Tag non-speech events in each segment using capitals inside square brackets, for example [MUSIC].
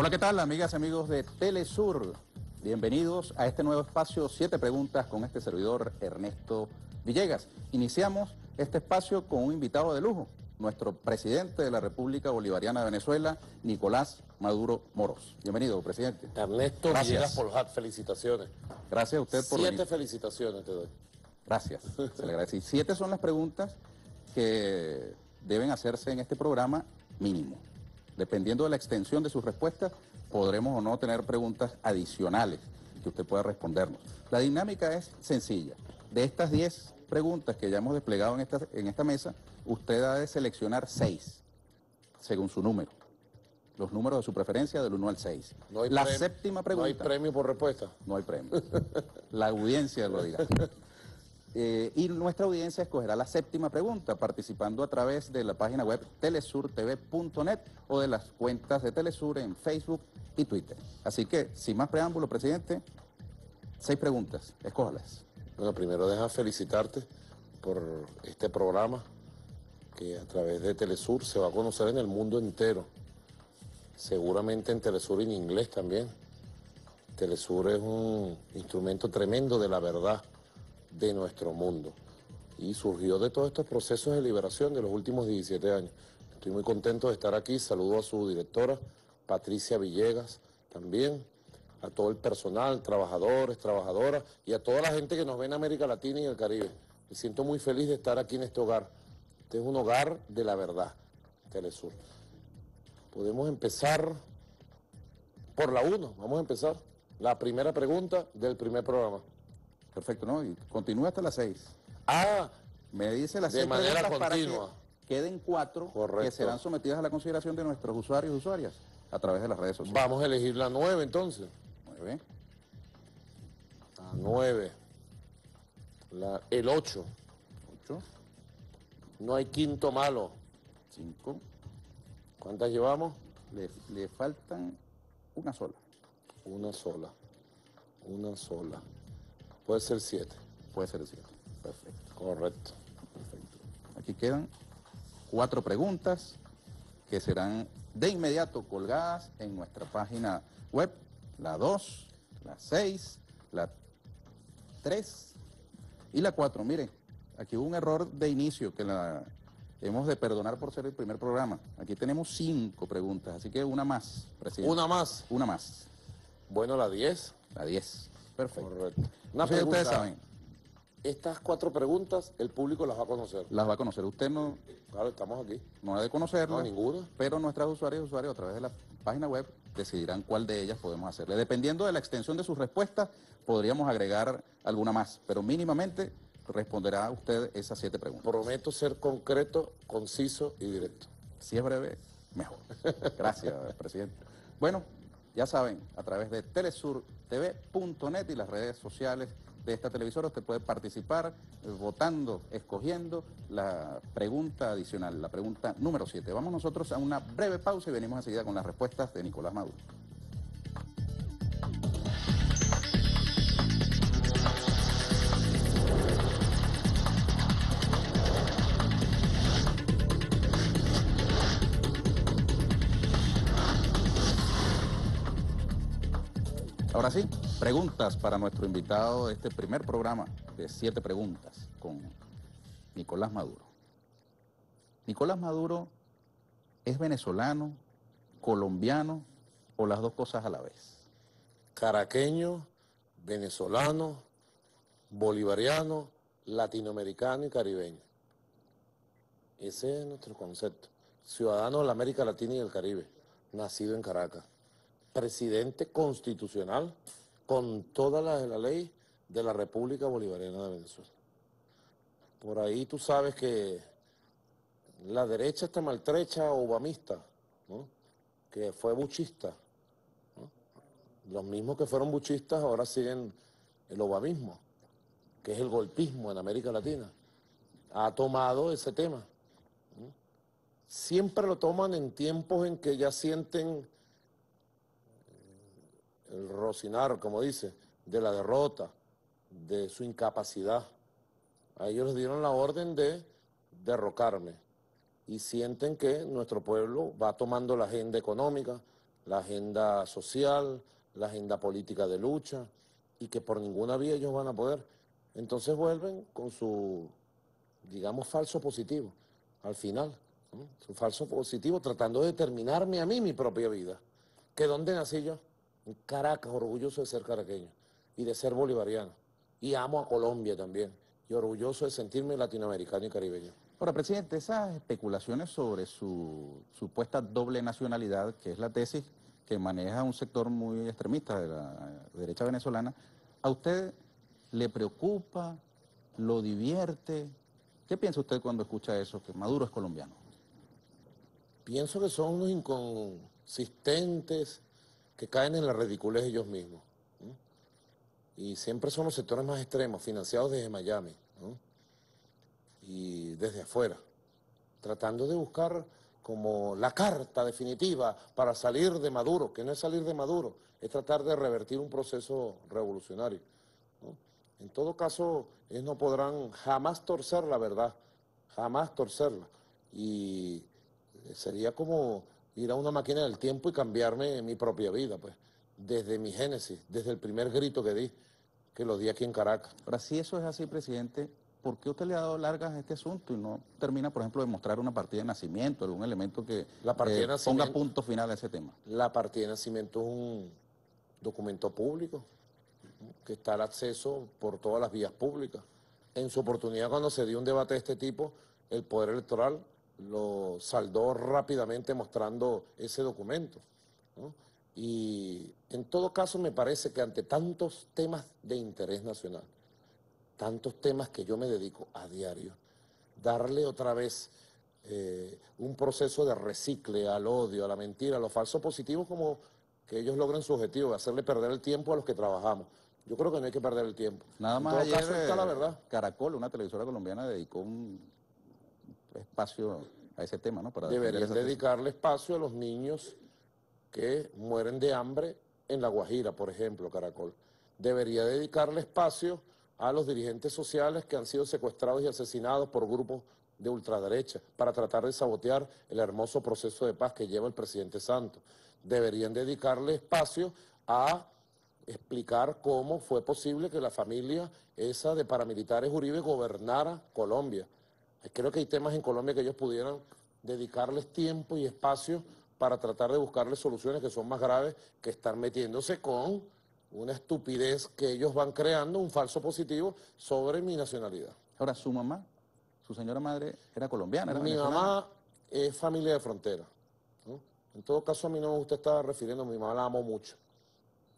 Hola, ¿qué tal, amigas y amigos de Telesur? Bienvenidos a este nuevo espacio, siete preguntas con este servidor Ernesto Villegas. Iniciamos este espacio con un invitado de lujo, nuestro presidente de la República Bolivariana de Venezuela, Nicolás Maduro Moros. Bienvenido, presidente. Ernesto Villegas felicitaciones. Gracias a usted por Siete felicitaciones te doy. Gracias, [LAUGHS] se le agradece. Y Siete son las preguntas que deben hacerse en este programa mínimo. Dependiendo de la extensión de sus respuestas, podremos o no tener preguntas adicionales que usted pueda respondernos. La dinámica es sencilla. De estas 10 preguntas que ya hemos desplegado en esta, mesa, usted ha de seleccionar 6, según su número. Los números de su preferencia del 1 al 6. la séptima pregunta. No hay premio por respuesta. No hay premio. [LAUGHS] La audiencia lo dirá. Eh, y nuestra audiencia escogerá la séptima pregunta participando a través de la página web telesurtv.net o de las cuentas de Telesur en Facebook y Twitter. Así que, sin más preámbulo, presidente, seis preguntas, escójalas. Bueno, primero deja felicitarte por este programa que a través de Telesur se va a conocer en el mundo entero. Seguramente en Telesur en inglés también. Telesur es un instrumento tremendo de la verdad de nuestro mundo. Y surgió de todos estos procesos de liberación de los últimos 17 años. Estoy muy contento de estar aquí. Saludo a su directora, Patricia Villegas, también a todo el personal, trabajadores, trabajadoras y a toda la gente que nos ve en América Latina y el Caribe. Me siento muy feliz de estar aquí en este hogar. Este es un hogar de la verdad, Telesur. Podemos empezar por la uno, vamos a empezar. La primera pregunta del primer programa. Perfecto, ¿no? Y continúa hasta las seis. Ah, me dice las de manera continua. queden cuatro que serán sometidas a la consideración de nuestros usuarios y usuarias a través de las redes sociales. Vamos a elegir la nueve, entonces. Nueve. La 9. el ocho. Ocho. No hay quinto malo. Cinco. ¿Cuántas llevamos? Le, le faltan una sola. Una sola. Una sola. Puede ser 7. Puede ser 7. Perfecto. Correcto. Perfecto. Aquí quedan cuatro preguntas que serán de inmediato colgadas en nuestra página web, la 2, la 6, la 3 y la 4. Miren, aquí hubo un error de inicio que la hemos de perdonar por ser el primer programa. Aquí tenemos cinco preguntas, así que una más, presidente. Una más. Una más. Bueno, la 10. La 10. Perfecto. Correcto. Una pregunta, Estas cuatro preguntas el público las va a conocer. Las va a conocer. Usted no. Claro, estamos aquí. No ha de conocernos, No, Pero nuestros usuarios y usuarios a través de la página web decidirán cuál de ellas podemos hacerle. Dependiendo de la extensión de sus respuestas, podríamos agregar alguna más. Pero mínimamente responderá usted esas siete preguntas. Prometo ser concreto, conciso y directo. Si es breve, mejor. Gracias, presidente. Bueno, ya saben, a través de telesurtv.net y las redes sociales de esta televisora, usted puede participar votando, escogiendo la pregunta adicional, la pregunta número 7. Vamos nosotros a una breve pausa y venimos enseguida con las respuestas de Nicolás Maduro. Preguntas para nuestro invitado de este primer programa de siete preguntas con Nicolás Maduro. Nicolás Maduro es venezolano, colombiano o las dos cosas a la vez. Caraqueño, venezolano, bolivariano, latinoamericano y caribeño. Ese es nuestro concepto. Ciudadano de la América Latina y el Caribe, nacido en Caracas. Presidente constitucional con toda las de la ley de la República Bolivariana de Venezuela. Por ahí tú sabes que la derecha está maltrecha obamista, ¿no? que fue buchista. Los mismos que fueron buchistas ahora siguen el obamismo, que es el golpismo en América Latina. Ha tomado ese tema. Siempre lo toman en tiempos en que ya sienten el rocinar, como dice, de la derrota, de su incapacidad. A ellos les dieron la orden de derrocarme y sienten que nuestro pueblo va tomando la agenda económica, la agenda social, la agenda política de lucha y que por ninguna vía ellos van a poder. Entonces vuelven con su, digamos, falso positivo al final, su falso positivo tratando de determinarme a mí mi propia vida, que dónde nací yo en Caracas, orgulloso de ser caraqueño y de ser bolivariano. Y amo a Colombia también, y orgulloso de sentirme latinoamericano y caribeño. Ahora, presidente, esas especulaciones sobre su supuesta doble nacionalidad, que es la tesis que maneja un sector muy extremista de la derecha venezolana, ¿a usted le preocupa? ¿Lo divierte? ¿Qué piensa usted cuando escucha eso, que Maduro es colombiano? Pienso que son inconsistentes, que caen en la ridiculez ellos mismos. Y siempre son los sectores más extremos, financiados desde Miami y desde afuera, tratando de buscar como la carta definitiva para salir de Maduro, que no es salir de Maduro, es tratar de revertir un proceso revolucionario. En todo caso, ellos no podrán jamás torcer la verdad, jamás torcerla. Y sería como ir a una máquina del tiempo y cambiarme mi propia vida, pues, desde mi génesis, desde el primer grito que di, que lo di aquí en Caracas. Ahora, si eso es así, presidente, ¿por qué usted le ha dado largas a este asunto y no termina, por ejemplo, de mostrar una partida de nacimiento, algún elemento que la partida eh, ponga punto final a ese tema? La partida de nacimiento es un documento público que está al acceso por todas las vías públicas. En su oportunidad, cuando se dio un debate de este tipo, el Poder Electoral lo saldó rápidamente mostrando ese documento. Y en todo caso me parece que ante tantos temas de interés nacional, tantos temas que yo me dedico a diario, darle otra vez eh, un proceso de recicle al odio, a la mentira, a los falsos positivos, como que ellos logren su objetivo, hacerle perder el tiempo a los que trabajamos. Yo creo que no hay que perder el tiempo. Nada más la eh, verdad. Caracol, una televisora colombiana, dedicó un espacio a ese tema, ¿no? Para Deberían dedicarle espacio a los niños que mueren de hambre en La Guajira, por ejemplo, Caracol. Debería dedicarle espacio a los dirigentes sociales que han sido secuestrados y asesinados por grupos de ultraderecha para tratar de sabotear el hermoso proceso de paz que lleva el presidente Santos. Deberían dedicarle espacio a explicar cómo fue posible que la familia esa de paramilitares Uribe gobernara Colombia. Creo que hay temas en Colombia que ellos pudieran dedicarles tiempo y espacio para tratar de buscarles soluciones que son más graves que estar metiéndose con una estupidez que ellos van creando, un falso positivo sobre mi nacionalidad. Ahora, su mamá, su señora madre, era colombiana. Era mi mamá es familia de frontera. En todo caso, a mí no me gusta estar refiriendo, mi mamá la amo mucho,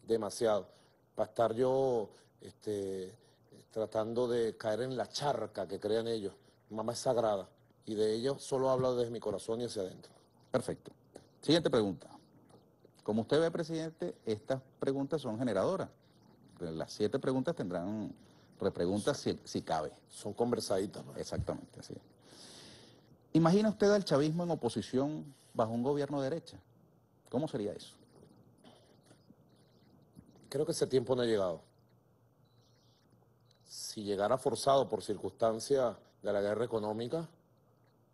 demasiado, para estar yo este, tratando de caer en la charca que crean ellos mamá es sagrada y de ello solo hablo desde mi corazón y hacia adentro. Perfecto. Siguiente pregunta. Como usted ve, presidente, estas preguntas son generadoras. Las siete preguntas tendrán repreguntas si, cabe. Son conversaditas. Exactamente, así ¿Imagina usted al chavismo en oposición bajo un gobierno de derecha? ¿Cómo sería eso? Creo que ese tiempo no ha llegado. Si llegara forzado por circunstancias de la guerra económica,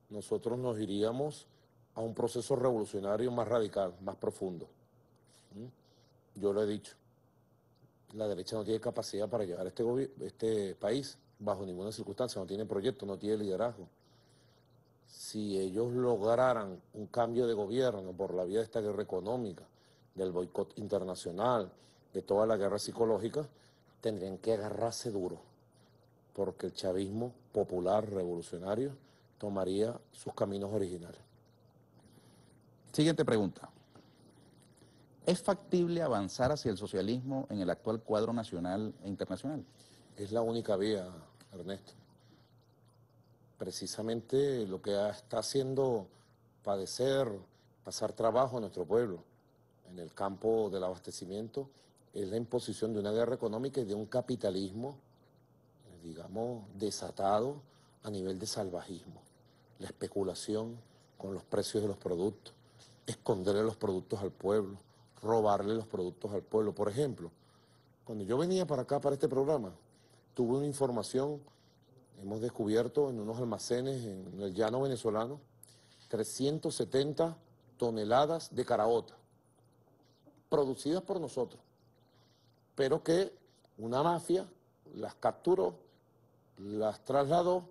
nosotros nos iríamos a un proceso revolucionario más radical, más profundo. ¿Mm? Yo lo he dicho, la derecha no tiene capacidad para llevar este, este país bajo ninguna circunstancia, no tiene proyecto, no tiene liderazgo. Si ellos lograran un cambio de gobierno por la vía de esta guerra económica, del boicot internacional, de toda la guerra psicológica, tendrían que agarrarse duro porque el chavismo popular revolucionario tomaría sus caminos originales. Siguiente pregunta. ¿Es factible avanzar hacia el socialismo en el actual cuadro nacional e internacional? Es la única vía, Ernesto. Precisamente lo que está haciendo padecer, pasar trabajo a nuestro pueblo en el campo del abastecimiento es la imposición de una guerra económica y de un capitalismo digamos, desatado a nivel de salvajismo. La especulación con los precios de los productos, esconderle los productos al pueblo, robarle los productos al pueblo. Por ejemplo, cuando yo venía para acá, para este programa, tuve una información, hemos descubierto en unos almacenes en el llano venezolano, 370 toneladas de caraota, producidas por nosotros, pero que una mafia las capturó, las trasladó,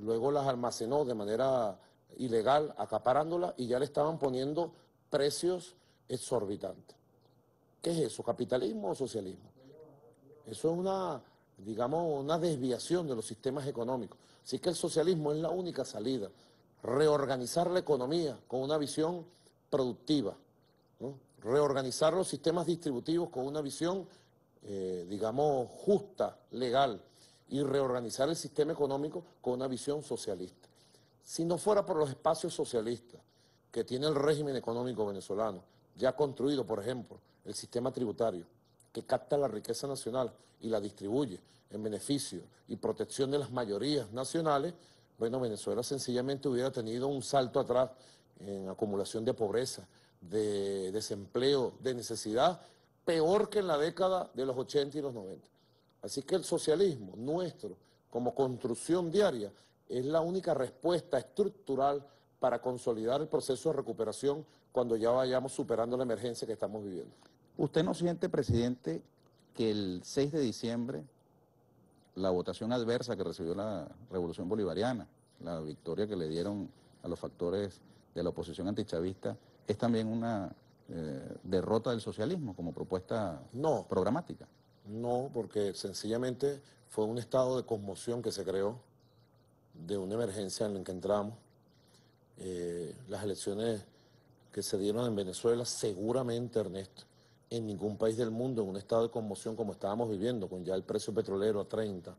luego las almacenó de manera ilegal, acaparándolas y ya le estaban poniendo precios exorbitantes. ¿Qué es eso? ¿Capitalismo o socialismo? Eso es una, digamos, una desviación de los sistemas económicos. Así que el socialismo es la única salida. Reorganizar la economía con una visión productiva. Reorganizar los sistemas distributivos con una visión, eh, digamos, justa, legal y reorganizar el sistema económico con una visión socialista. Si no fuera por los espacios socialistas que tiene el régimen económico venezolano, ya construido, por ejemplo, el sistema tributario, que capta la riqueza nacional y la distribuye en beneficio y protección de las mayorías nacionales, bueno, Venezuela sencillamente hubiera tenido un salto atrás en acumulación de pobreza, de desempleo, de necesidad, peor que en la década de los 80 y los 90. Así que el socialismo nuestro, como construcción diaria, es la única respuesta estructural para consolidar el proceso de recuperación cuando ya vayamos superando la emergencia que estamos viviendo. ¿Usted no siente, presidente, que el 6 de diciembre la votación adversa que recibió la revolución bolivariana, la victoria que le dieron a los factores de la oposición antichavista, es también una eh, derrota del socialismo como propuesta no. programática? No, porque sencillamente fue un estado de conmoción que se creó, de una emergencia en la que entramos. Eh, las elecciones que se dieron en Venezuela, seguramente, Ernesto, en ningún país del mundo, en un estado de conmoción como estábamos viviendo, con ya el precio petrolero a 30,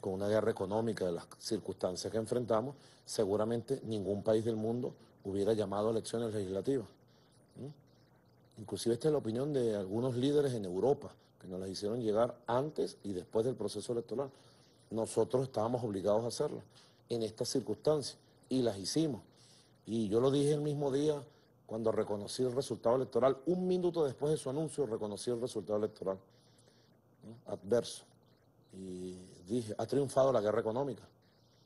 con una guerra económica, de las circunstancias que enfrentamos, seguramente ningún país del mundo hubiera llamado a elecciones legislativas. Inclusive esta es la opinión de algunos líderes en Europa, que nos las hicieron llegar antes y después del proceso electoral. Nosotros estábamos obligados a hacerlas en estas circunstancias y las hicimos. Y yo lo dije el mismo día cuando reconocí el resultado electoral, un minuto después de su anuncio reconocí el resultado electoral adverso. Y dije, ha triunfado la guerra económica,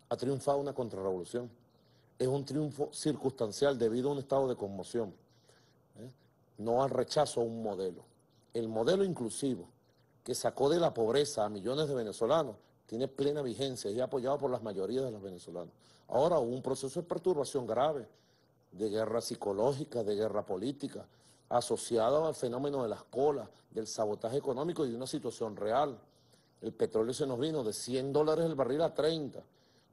ha triunfado una contrarrevolución. Es un triunfo circunstancial debido a un estado de conmoción, ¿eh? no al rechazo a un modelo el modelo inclusivo que sacó de la pobreza a millones de venezolanos tiene plena vigencia y es apoyado por las mayorías de los venezolanos. Ahora hubo un proceso de perturbación grave, de guerra psicológica, de guerra política, asociado al fenómeno de las colas, del sabotaje económico y de una situación real. El petróleo se nos vino de 100 dólares el barril a 30.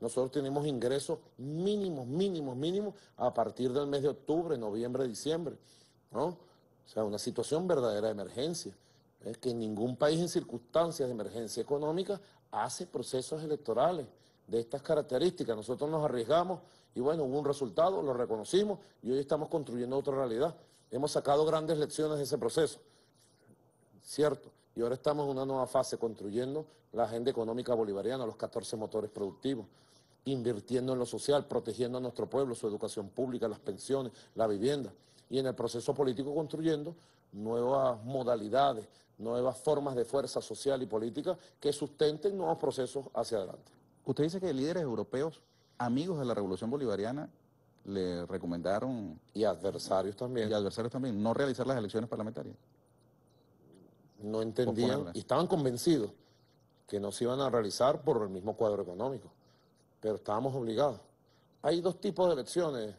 Nosotros tenemos ingresos mínimos, mínimos, mínimos a partir del mes de octubre, noviembre, diciembre. ¿no? O sea, una situación verdadera de emergencia. Es ¿eh? que ningún país en circunstancias de emergencia económica hace procesos electorales de estas características. Nosotros nos arriesgamos y bueno, hubo un resultado, lo reconocimos y hoy estamos construyendo otra realidad. Hemos sacado grandes lecciones de ese proceso, ¿cierto? Y ahora estamos en una nueva fase construyendo la agenda económica bolivariana, los 14 motores productivos, invirtiendo en lo social, protegiendo a nuestro pueblo, su educación pública, las pensiones, la vivienda y en el proceso político construyendo nuevas modalidades, nuevas formas de fuerza social y política que sustenten nuevos procesos hacia adelante. Usted dice que líderes europeos, amigos de la revolución bolivariana, le recomendaron... Y adversarios también. Y adversarios también, no realizar las elecciones parlamentarias. No entendían y estaban convencidos que no se iban a realizar por el mismo cuadro económico, pero estábamos obligados. Hay dos tipos de elecciones,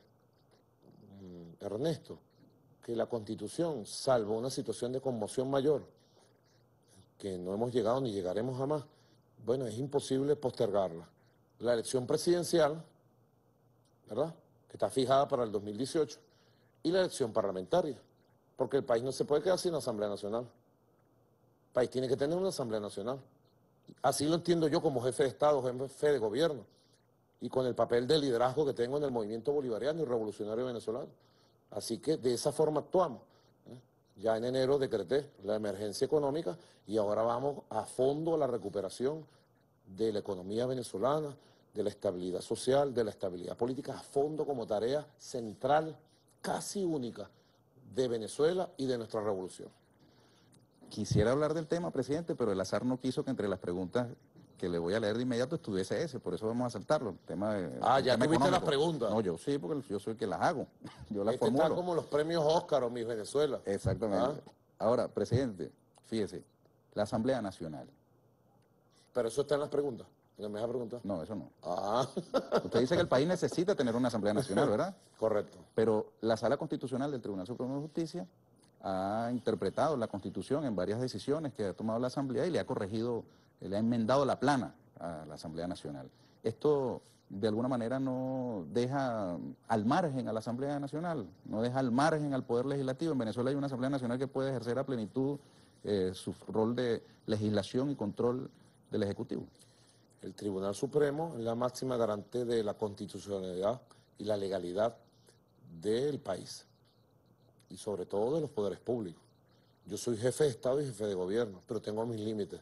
Ernesto, que la Constitución, salvo una situación de conmoción mayor, que no hemos llegado ni llegaremos jamás, bueno, es imposible postergarla. La elección presidencial, ¿verdad?, que está fijada para el 2018, y la elección parlamentaria, porque el país no se puede quedar sin Asamblea Nacional. El país tiene que tener una Asamblea Nacional. Así lo entiendo yo como jefe de Estado, jefe de gobierno, y con el papel de liderazgo que tengo en el movimiento bolivariano y revolucionario venezolano. Así que de esa forma actuamos. ¿eh? Ya en enero decreté la emergencia económica y ahora vamos a fondo a la recuperación de la economía venezolana, de la estabilidad social, de la estabilidad política, a fondo como tarea central, casi única, de Venezuela y de nuestra revolución. Quisiera hablar del tema, presidente, pero el azar no quiso que entre las preguntas que le voy a leer de inmediato estuviese ese, por eso vamos a saltarlo. tema de, ah, ya me tuviste las preguntas. No, yo sí, porque yo soy el que las hago. [LAUGHS] Yo las este formulo. Está como los premios Óscar o mi Venezuela. Exactamente. Ah. Ahora, presidente, fíjese, la Asamblea Nacional. Pero eso está en las preguntas. ¿Me No, eso no. Ah. [LAUGHS] Usted dice que el país necesita tener una Asamblea Nacional, ¿verdad? Correcto. Pero la Sala Constitucional del Tribunal Supremo de Justicia ha interpretado la Constitución en varias decisiones que ha tomado la Asamblea y le ha corregido le ha enmendado la plana a la Asamblea Nacional. Esto, de alguna manera, no deja al margen a la Asamblea Nacional, no deja al margen al Poder Legislativo. En Venezuela hay una Asamblea Nacional que puede ejercer a plenitud eh, su rol de legislación y control del Ejecutivo. El Tribunal Supremo es la máxima garante de la constitucionalidad y la legalidad del país y sobre todo de los poderes públicos. Yo soy jefe de Estado y jefe de gobierno, pero tengo mis límites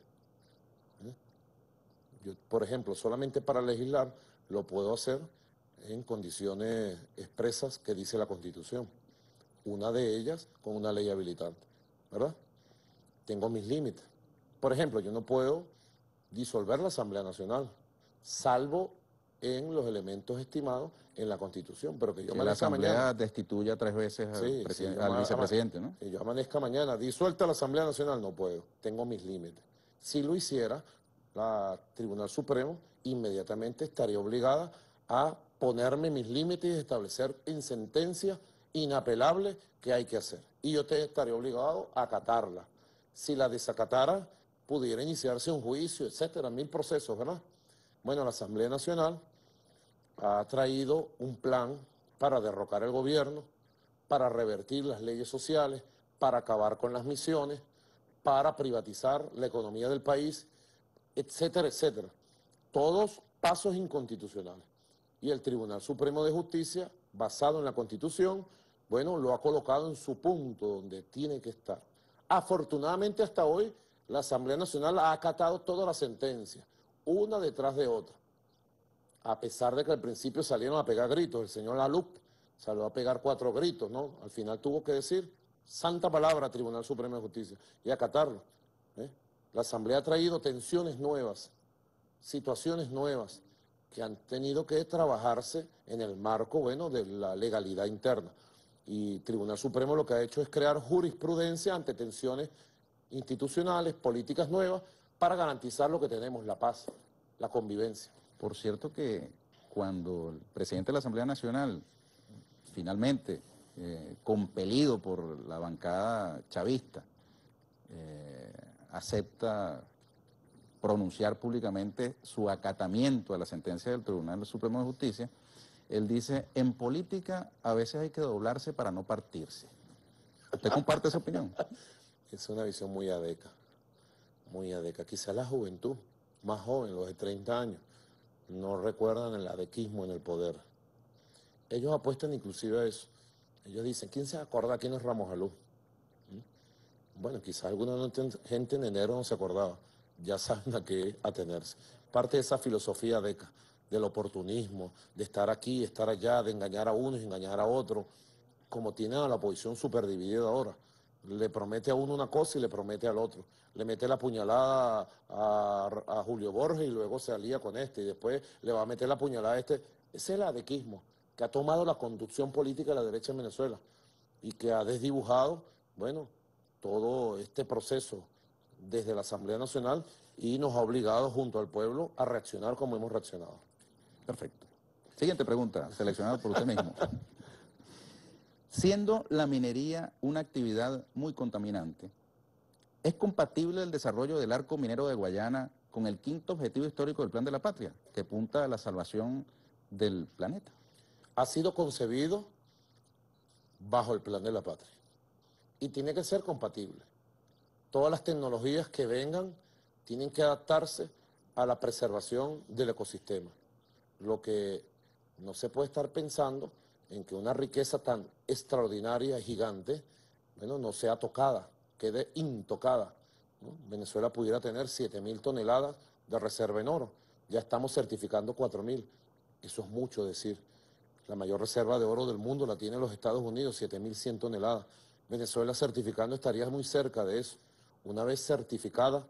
por ejemplo, solamente para legislar lo puedo hacer en condiciones expresas que dice la Constitución. Una de ellas con una ley habilitante, ¿verdad? Tengo mis límites. Por ejemplo, yo no puedo disolver la Asamblea Nacional, salvo en los elementos estimados en la Constitución, pero que yo la Asamblea mañana... destituya tres veces al, vicepresidente, ¿no? Que yo amanezca mañana, disuelta la Asamblea Nacional, no puedo, tengo mis límites. Si lo hiciera, la Tribunal Supremo, inmediatamente estaría obligada a ponerme mis límites y establecer en sentencia inapelable qué hay que hacer. Y yo te obligado a acatarla. Si la desacatara, pudiera iniciarse un juicio, etcétera, mil procesos, ¿verdad? Bueno, la Asamblea Nacional ha traído un plan para derrocar el gobierno, para revertir las leyes sociales, para acabar con las misiones, para privatizar la economía del país etcétera, etcétera. Todos pasos inconstitucionales. Y el Tribunal Supremo de Justicia, basado en la Constitución, bueno, lo ha colocado en su punto donde tiene que estar. Afortunadamente hasta hoy la Asamblea Nacional ha acatado todas las sentencias, una detrás de otra. A pesar de que al principio salieron a pegar gritos, el señor Lalup salió a pegar cuatro gritos, ¿no? Al final tuvo que decir, santa palabra, Tribunal Supremo de Justicia, y acatarlo. ¿eh? La Asamblea ha traído tensiones nuevas, situaciones nuevas que han tenido que trabajarse en el marco, bueno, de la legalidad interna. Y Tribunal Supremo lo que ha hecho es crear jurisprudencia ante tensiones institucionales, políticas nuevas, para garantizar lo que tenemos, la paz, la convivencia. Por cierto que cuando el presidente de la Asamblea Nacional, finalmente, eh, compelido por la bancada chavista, eh, acepta pronunciar públicamente su acatamiento a la sentencia del Tribunal Supremo de Justicia, él dice, en política a veces hay que doblarse para no partirse. ¿Usted comparte esa opinión? [LAUGHS] Es una visión muy adeca, muy adeca. Quizá la juventud, más joven, los de 30 años, no recuerdan el adequismo en el poder. Ellos apuestan inclusive a eso. Ellos dicen, ¿quién se acuerda quién es Ramos Alú? bueno, quizás alguna gente en enero no se acordaba, ya saben a qué atenerse. Parte de esa filosofía de, del oportunismo, de estar aquí, estar allá, de engañar a uno y engañar a otro, como tiene a la oposición dividida ahora. Le promete a uno una cosa y le promete al otro. Le mete la puñalada a, a Julio Borges y luego se alía con este. Y después le va a meter la puñalada a este. Ese es el adequismo que ha tomado la conducción política de la derecha en Venezuela y que ha desdibujado, bueno, todo este proceso desde la Asamblea Nacional y nos ha obligado junto al pueblo a reaccionar como hemos reaccionado. Perfecto. Siguiente pregunta, seleccionada por usted mismo. Siendo la minería una actividad muy contaminante, ¿es compatible el desarrollo del arco minero de Guayana con el quinto objetivo histórico del Plan de la Patria, que apunta a la salvación del planeta? Ha sido concebido bajo el Plan de la Patria y tiene que ser compatible. Todas las tecnologías que vengan tienen que adaptarse a la preservación del ecosistema. Lo que no se puede estar pensando en que una riqueza tan extraordinaria y gigante, bueno, no sea tocada, quede intocada. Venezuela pudiera tener 7.000 toneladas de reserva en oro, ya estamos certificando 4.000, eso es mucho decir. La mayor reserva de oro del mundo la tienen los Estados Unidos, 7.100 toneladas. Venezuela certificando estaría muy cerca de eso. Una vez certificada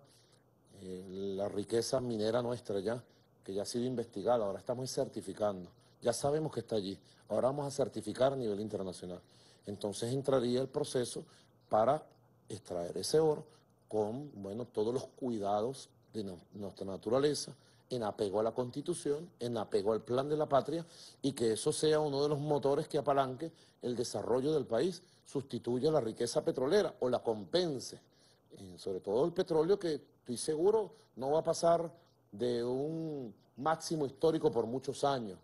eh, la riqueza minera nuestra ya, que ya ha sido investigada, ahora estamos certificando. Ya sabemos que está allí, ahora vamos a certificar a nivel internacional. Entonces entraría el proceso para extraer ese oro con bueno, todos los cuidados de nuestra naturaleza, en apego a la Constitución, en apego al plan de la patria, y que eso sea uno de los motores que apalanque el desarrollo del país sustituya la riqueza petrolera o la compense. Eh, sobre todo el petróleo que estoy seguro no va a pasar de un máximo histórico por muchos años.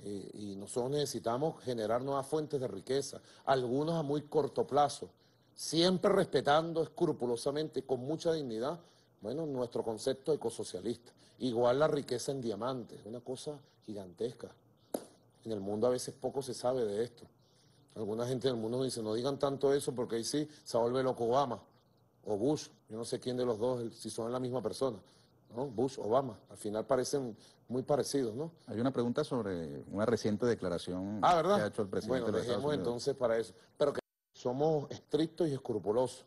Eh, y nosotros necesitamos generar nuevas fuentes de riqueza, algunos a muy corto plazo, siempre respetando escrupulosamente, con mucha dignidad, bueno, nuestro concepto ecosocialista. Igual la riqueza en diamantes, una cosa gigantesca. En el mundo a veces poco se sabe de esto. Alguna gente del mundo dice, no digan tanto eso porque ahí sí se vuelve loco Obama o Bush. Yo no sé quién de los dos, si son la misma persona. ¿no? Bush, Obama. Al final parecen muy parecidos, ¿no? Hay una pregunta sobre una reciente declaración ah, que ha hecho el presidente bueno, dejemos entonces para eso. Pero que somos estrictos y escrupulosos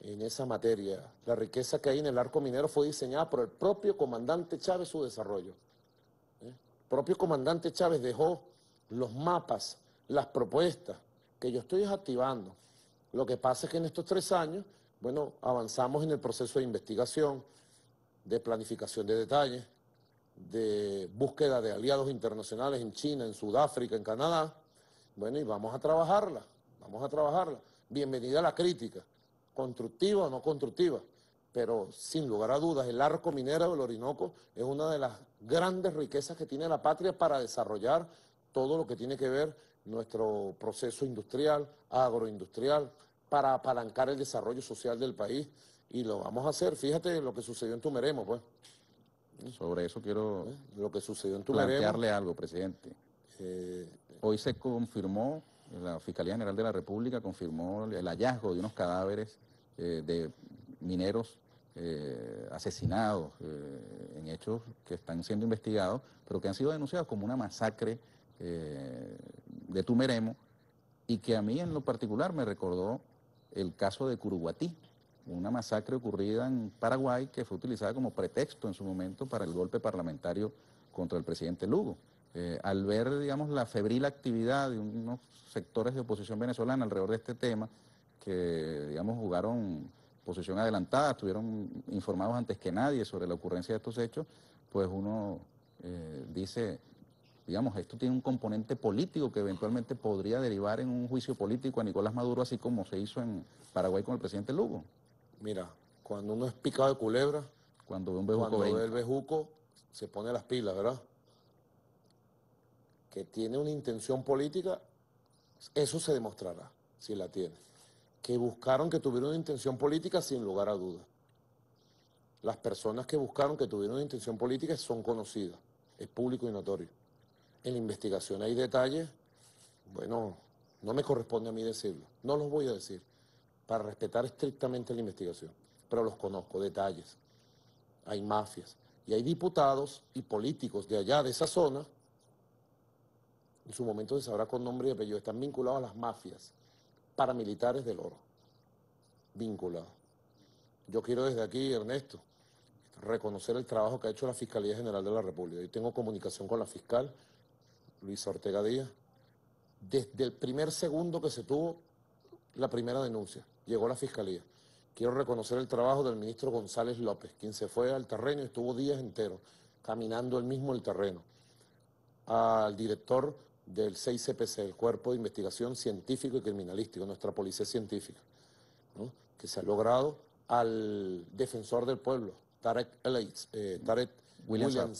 en esa materia. La riqueza que hay en el arco minero fue diseñada por el propio comandante Chávez su desarrollo. ¿eh? El propio comandante Chávez dejó los mapas las propuestas que yo estoy activando. Lo que pasa es que en estos tres años, bueno, avanzamos en el proceso de investigación, de planificación de detalles, de búsqueda de aliados internacionales en China, en Sudáfrica, en Canadá. Bueno, y vamos a trabajarla, vamos a trabajarla. Bienvenida a la crítica, constructiva o no constructiva, pero sin lugar a dudas, el arco minero del Orinoco es una de las grandes riquezas que tiene la patria para desarrollar todo lo que tiene que ver nuestro proceso industrial, agroindustrial, para apalancar el desarrollo social del país. Y lo vamos a hacer. Fíjate lo que sucedió en Tumeremo, pues. Sobre eso quiero ¿Eh? lo que sucedió en plantearle algo, presidente. Eh, Hoy se confirmó, la Fiscalía General de la República confirmó el hallazgo de unos cadáveres eh, de mineros asesinados en hechos que están siendo investigados, pero que han sido denunciados como una masacre de Tumeremo y que a mí en lo particular me recordó el caso de Curuguatí, una masacre ocurrida en Paraguay que fue utilizada como pretexto en su momento para el golpe parlamentario contra el presidente Lugo. Eh, al ver, digamos, la febril actividad de unos sectores de oposición venezolana alrededor de este tema, que, digamos, jugaron posición adelantada, estuvieron informados antes que nadie sobre la ocurrencia de estos hechos, pues uno eh, dice, digamos, esto tiene un componente político que eventualmente podría derivar en un juicio político a Nicolás Maduro, así como se hizo en Paraguay con el presidente Lugo. Mira, cuando uno es picado de culebra, cuando ve un bejuco, el bejuco se pone las pilas, ¿verdad? Que tiene una intención política, eso se demostrará, si la tiene. Que buscaron que tuviera una intención política, sin lugar a dudas. Las personas que buscaron que tuvieron una intención política son conocidas, es público y notorio en la investigación hay detalles, bueno, no me corresponde a mí decirlo, no los voy a decir, para respetar estrictamente la investigación, pero los conozco, detalles. Hay mafias y hay diputados y políticos de allá, de esa zona, en su momento se sabrá con nombre y apellido, están vinculados a las mafias paramilitares del oro, vinculados. Yo quiero desde aquí, Ernesto, reconocer el trabajo que ha hecho la Fiscalía General de la República. Yo tengo comunicación con la fiscal. Luis Ortega Díaz, desde el primer segundo que se tuvo la primera denuncia, llegó la fiscalía. Quiero reconocer el trabajo del ministro González López, quien se fue al terreno y estuvo días enteros caminando él mismo el terreno. Al director del 6CPC, el Cuerpo de Investigación Científico y Criminalístico, nuestra policía científica, que se ha logrado al defensor del pueblo, Tarek, eh, William,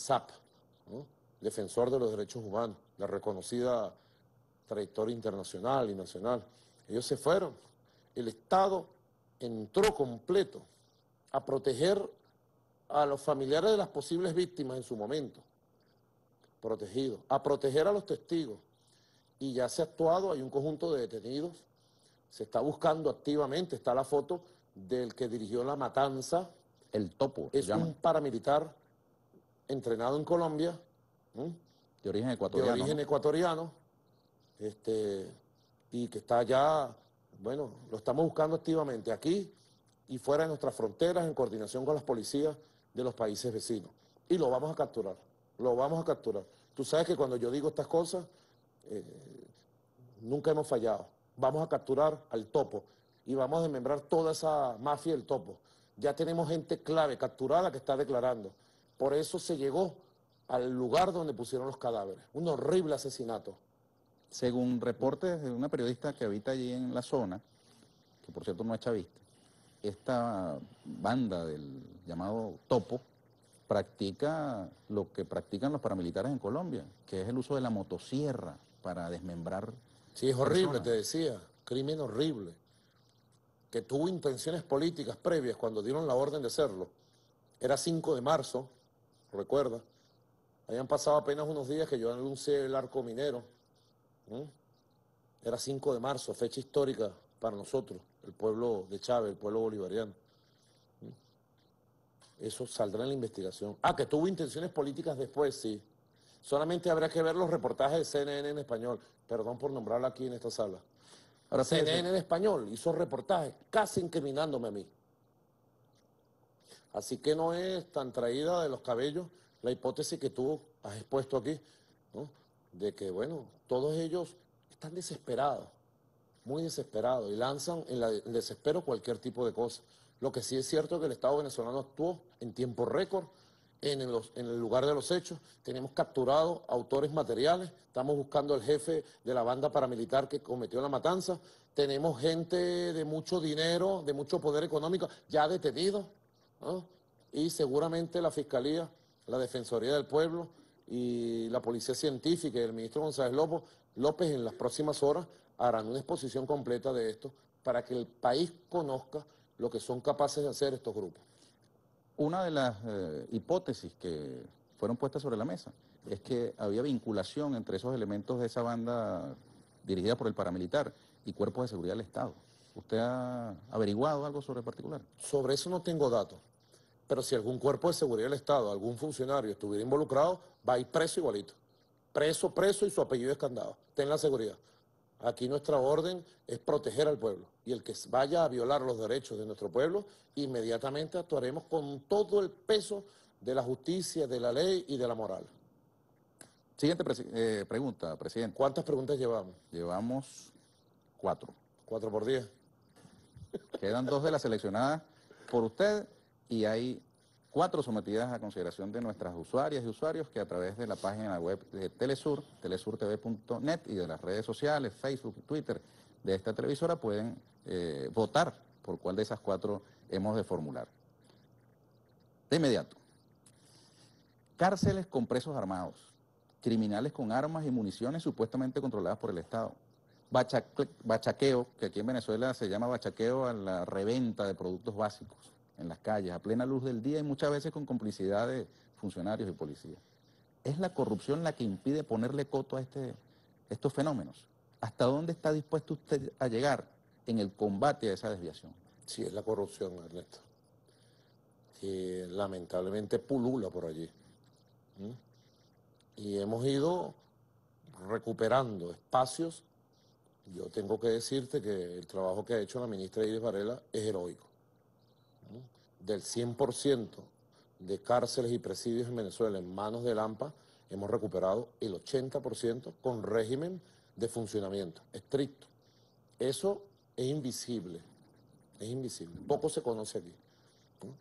defensor de los derechos humanos, la reconocida trayectoria internacional y nacional. Ellos se fueron. El Estado entró completo a proteger a los familiares de las posibles víctimas en su momento, protegidos, a proteger a los testigos. Y ya se ha actuado, hay un conjunto de detenidos, se está buscando activamente, está la foto del que dirigió la matanza. El topo. Es un paramilitar entrenado en Colombia, de origen ecuatoriano. De origen ecuatoriano. Este, y que está allá, bueno, lo estamos buscando activamente aquí y fuera de nuestras fronteras en coordinación con las policías de los países vecinos. Y lo vamos a capturar, lo vamos a capturar. Tú sabes que cuando yo digo estas cosas, eh, nunca hemos fallado. Vamos a capturar al topo y vamos a desmembrar toda esa mafia del topo. Ya tenemos gente clave capturada que está declarando. Por eso se llegó al lugar donde pusieron los cadáveres. Un horrible asesinato. Según reportes de una periodista que habita allí en la zona, que por cierto no es chavista, esta banda del llamado topo practica lo que practican los paramilitares en Colombia, que es el uso de la motosierra para desmembrar. Sí, es horrible, te decía, crimen horrible, que tuvo intenciones políticas previas cuando dieron la orden de hacerlo. Era 5 de marzo, recuerda, habían pasado apenas unos días que yo anuncié el arco minero. Era 5 de marzo, fecha histórica para nosotros, el pueblo de Chávez, el pueblo bolivariano. Eso saldrá en la investigación. Ah, que tuvo intenciones políticas después, sí. Solamente habrá que ver los reportajes de CNN en español. Perdón por nombrarla aquí en esta sala. Ahora CNN en español hizo reportajes casi incriminándome a mí. Así que no es tan traída de los cabellos la hipótesis que tú has expuesto aquí, de que, bueno, todos ellos están desesperados, muy desesperados, y lanzan en, la, desespero cualquier tipo de cosa. Lo que sí es cierto es que el Estado venezolano actuó en tiempo récord, en el, lugar de los hechos, tenemos capturados autores materiales, estamos buscando al jefe de la banda paramilitar que cometió la matanza, tenemos gente de mucho dinero, de mucho poder económico, ya detenido, y seguramente la Fiscalía la Defensoría del Pueblo y la Policía Científica y el ministro González López, López en las próximas horas harán una exposición completa de esto para que el país conozca lo que son capaces de hacer estos grupos. Una de las eh, hipótesis que fueron puestas sobre la mesa es que había vinculación entre esos elementos de esa banda dirigida por el paramilitar y cuerpos de seguridad del Estado. ¿Usted ha averiguado algo sobre el particular? Sobre eso no tengo datos. Pero si algún cuerpo de seguridad del Estado, algún funcionario estuviera involucrado, va a ir preso igualito. Preso, preso y su apellido escandado. Ten la seguridad. Aquí nuestra orden es proteger al pueblo. Y el que vaya a violar los derechos de nuestro pueblo, inmediatamente actuaremos con todo el peso de la justicia, de la ley y de la moral. Siguiente eh, pregunta, presidente. ¿Cuántas preguntas llevamos? Llevamos cuatro. ¿Cuatro por diez? Quedan dos de las seleccionadas por usted y hay cuatro sometidas a consideración de nuestras usuarias y usuarios que a través de la página web de Telesur, telesurtv.net y de las redes sociales, Facebook, Twitter de esta televisora pueden eh, votar por cuál de esas cuatro hemos de formular. De inmediato, cárceles con presos armados, criminales con armas y municiones supuestamente controladas por el Estado, bachaqueo, que aquí en Venezuela se llama bachaqueo a la reventa de productos básicos, en las calles, a plena luz del día y muchas veces con complicidad de funcionarios y policías. Es la corrupción la que impide ponerle coto a este, estos fenómenos. ¿Hasta dónde está dispuesto usted a llegar en el combate a esa desviación? Sí, es la corrupción, Ernesto, que lamentablemente pulula por allí. Y hemos ido recuperando espacios. Yo tengo que decirte que el trabajo que ha hecho la ministra Iris Varela es heroico del 100% de cárceles y presidios en Venezuela en manos del AMPA, hemos recuperado el 80% con régimen de funcionamiento estricto. Eso es invisible, es invisible, poco se conoce aquí.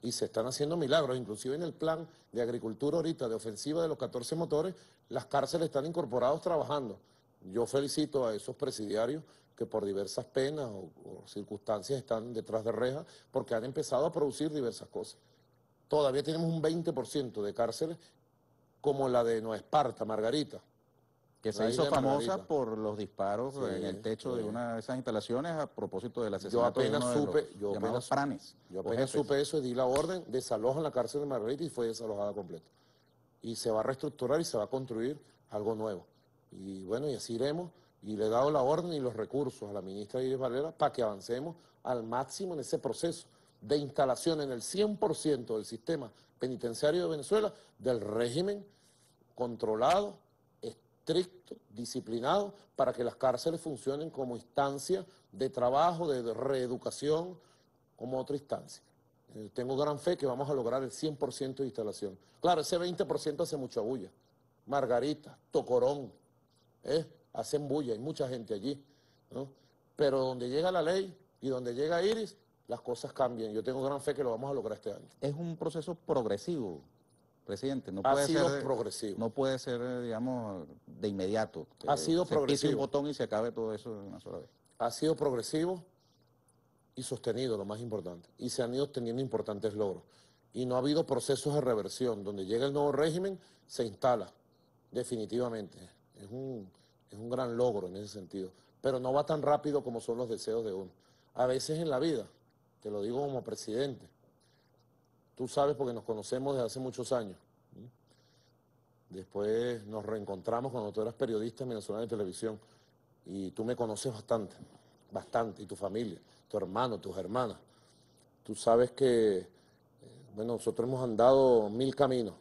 Y se están haciendo milagros, inclusive en el plan de agricultura ahorita, de ofensiva de los 14 motores, las cárceles están incorporados trabajando. Yo felicito a esos presidiarios que por diversas penas o, circunstancias están detrás de rejas porque han empezado a producir diversas cosas. Todavía tenemos un 20% de cárceles como la de Nueva Esparta, Margarita. Que se hizo famosa por los disparos en el techo de una de esas instalaciones a propósito de la supe, yo apenas, Yo apenas supe eso y di la orden, desalojan la cárcel de Margarita y fue desalojada completa. Y se va a reestructurar y se va a construir algo nuevo. Y bueno, y así iremos. Y le he dado la orden y los recursos a la ministra Iris Valera para que avancemos al máximo en ese proceso de instalación en el 100% del sistema penitenciario de Venezuela del régimen controlado, estricto, disciplinado, para que las cárceles funcionen como instancia de trabajo, de reeducación, como otra instancia. Eh, tengo gran fe que vamos a lograr el 100% de instalación. Claro, ese 20% hace mucha bulla. Margarita, Tocorón, ¿eh? hacen bulla, hay mucha gente allí, ¿no? Pero donde llega la ley y donde llega Iris, las cosas cambian. Yo tengo gran fe que lo vamos a lograr este año. Es un proceso progresivo, presidente. No puede ser, progresivo. No puede ser, eh, digamos, de inmediato. Ha sido progresivo. un botón y se acabe todo eso una sola vez. Ha sido progresivo y sostenido, lo más importante. Y se han ido obteniendo importantes logros. Y no ha habido procesos de reversión. Donde llega el nuevo régimen, se instala definitivamente es un, es un gran logro en ese sentido. Pero no va tan rápido como son los deseos de uno. A veces en la vida, te lo digo como presidente, tú sabes porque nos conocemos desde hace muchos años. Después nos reencontramos cuando tú eras periodista en Venezuela de Televisión y tú me conoces bastante, bastante, y tu familia, tu hermano, tus hermanas. Tú sabes que, eh, bueno, nosotros hemos andado mil caminos.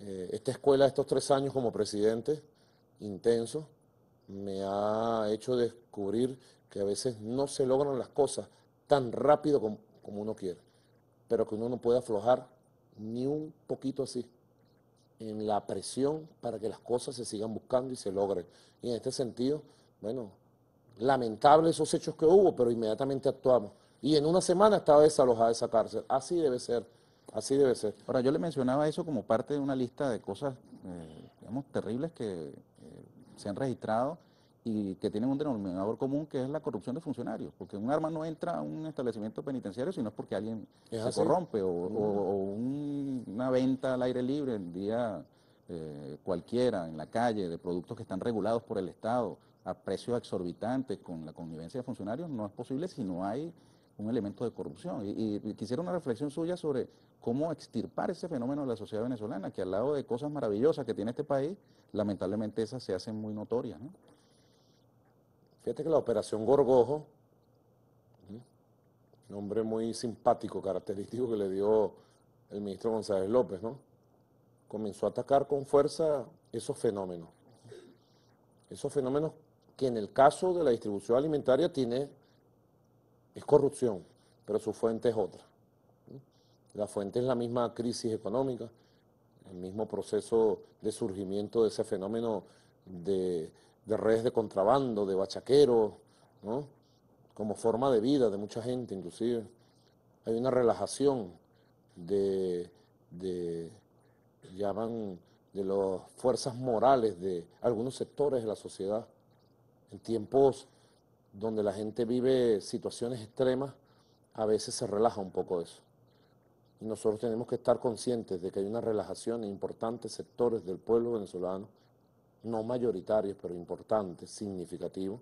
Eh, esta escuela, estos tres años como presidente, intenso me ha hecho descubrir que a veces no se logran las cosas tan rápido como, uno quiere, pero que uno no puede aflojar ni un poquito así en la presión para que las cosas se sigan buscando y se logren. Y en este sentido, bueno, lamentable esos hechos que hubo, pero inmediatamente actuamos. Y en una semana estaba desalojada esa cárcel. Así debe ser, así debe ser. Ahora, yo le mencionaba eso como parte de una lista de cosas, eh, digamos, terribles que se han registrado y que tienen un denominador común que es la corrupción de funcionarios, porque un arma no entra a un establecimiento penitenciario sino es porque alguien se corrompe o, mm. una venta al aire libre el día eh, cualquiera en la calle de productos que están regulados por el Estado a precios exorbitantes con la connivencia de funcionarios no es posible si no hay un elemento de corrupción. Y, quisiera una reflexión suya sobre cómo extirpar ese fenómeno de la sociedad venezolana, que al lado de cosas maravillosas que tiene este país, lamentablemente esas se hacen muy notorias. Fíjate que la operación Gorgojo, nombre muy simpático, característico que le dio el ministro González López, ¿no? comenzó a atacar con fuerza esos fenómenos. Esos fenómenos que en el caso de la distribución alimentaria tiene es corrupción, pero su fuente es otra. La fuente es la misma crisis económica, el mismo proceso de surgimiento de ese fenómeno de, redes de contrabando, de bachaqueros, como forma de vida de mucha gente inclusive. Hay una relajación de, de llaman, de las fuerzas morales de algunos sectores de la sociedad en tiempos donde la gente vive situaciones extremas, a veces se relaja un poco eso. Y nosotros tenemos que estar conscientes de que hay una relajación en importantes sectores del pueblo venezolano, no mayoritarios, pero importantes, significativos,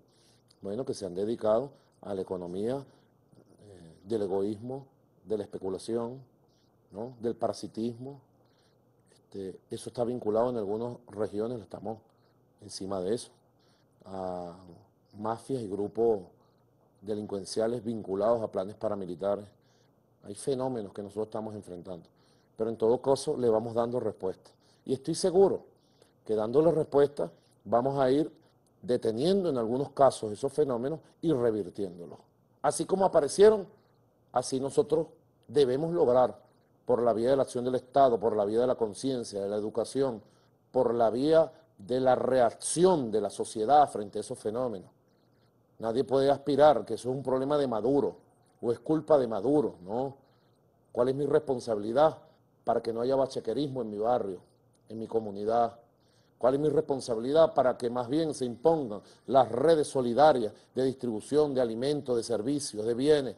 bueno, que se han dedicado a la economía eh, del egoísmo, de la especulación, ¿no? del parasitismo. Este, eso está vinculado en algunas regiones, estamos encima de eso, a ah, mafias y grupos delincuenciales vinculados a planes paramilitares. Hay fenómenos que nosotros estamos enfrentando. Pero en todo caso le vamos dando respuesta. Y estoy seguro que dándole respuesta vamos a ir deteniendo en algunos casos esos fenómenos y revirtiéndolos. Así como aparecieron, así nosotros debemos lograr, por la vía de la acción del Estado, por la vía de la conciencia, de la educación, por la vía de la reacción de la sociedad frente a esos fenómenos. Nadie puede aspirar que eso es un problema de Maduro o es culpa de Maduro, ¿no? ¿Cuál es mi responsabilidad para que no haya bachequerismo en mi barrio, en mi comunidad? ¿Cuál es mi responsabilidad para que más bien se impongan las redes solidarias de distribución de alimentos, de servicios, de bienes?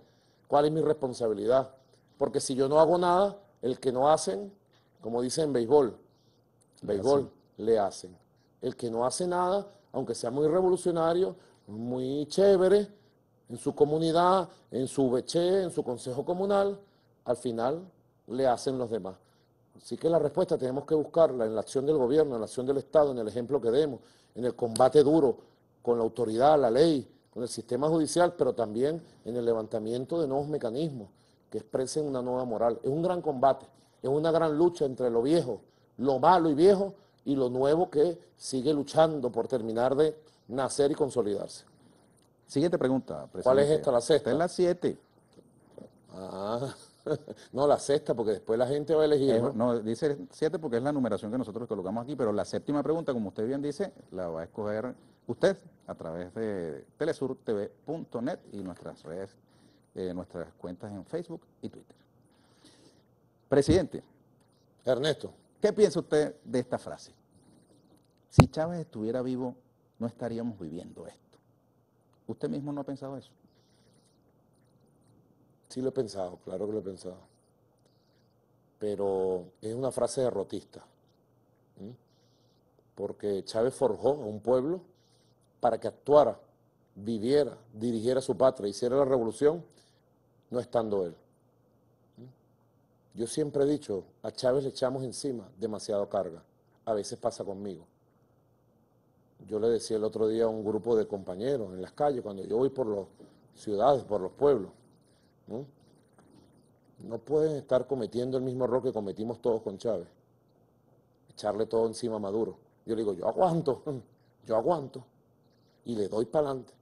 ¿Cuál es mi responsabilidad? Porque si yo no hago nada, el que no hacen, como dicen en béisbol, béisbol Le hacen. El que no hace nada, aunque sea muy revolucionario, muy chévere en su comunidad, en su VECHE, en su consejo comunal, al final le hacen los demás. Así que la respuesta tenemos que buscarla en la acción del gobierno, en la acción del Estado, en el ejemplo que demos, en el combate duro con la autoridad, la ley, con el sistema judicial, pero también en el levantamiento de nuevos mecanismos que expresen una nueva moral. Es un gran combate, es una gran lucha entre lo viejo, lo malo y viejo, y lo nuevo que sigue luchando por terminar de nacer y consolidarse. Siguiente pregunta, presidente. ¿Cuál es esta, la sexta? Esta es la siete. Ah, [LAUGHS] no, la sexta, porque después la gente va a elegir. ¿no? dice siete porque es la numeración que nosotros colocamos aquí, pero la séptima pregunta, como usted bien dice, la va a escoger usted a través de telesurtv.net y nuestras redes, eh, nuestras cuentas en Facebook y Twitter. Presidente. Ernesto. ¿Qué piensa usted de esta frase? Si Chávez estuviera vivo, no estaríamos viviendo esto. ¿Usted mismo no ha pensado eso? Sí lo he pensado, claro que lo he pensado. Pero es una frase derrotista. Porque Chávez forjó a un pueblo para que actuara, viviera, dirigiera su patria, hiciera la revolución, no estando él. Yo siempre he dicho, a Chávez le echamos encima demasiado carga. A veces pasa conmigo. Yo le decía el otro día a un grupo de compañeros en las calles, cuando yo voy por las ciudades, por los pueblos, ¿no? pueden estar cometiendo el mismo error que cometimos todos con Chávez, echarle todo encima a Maduro. Yo le digo, yo aguanto, [LAUGHS] yo aguanto, y le doy para adelante.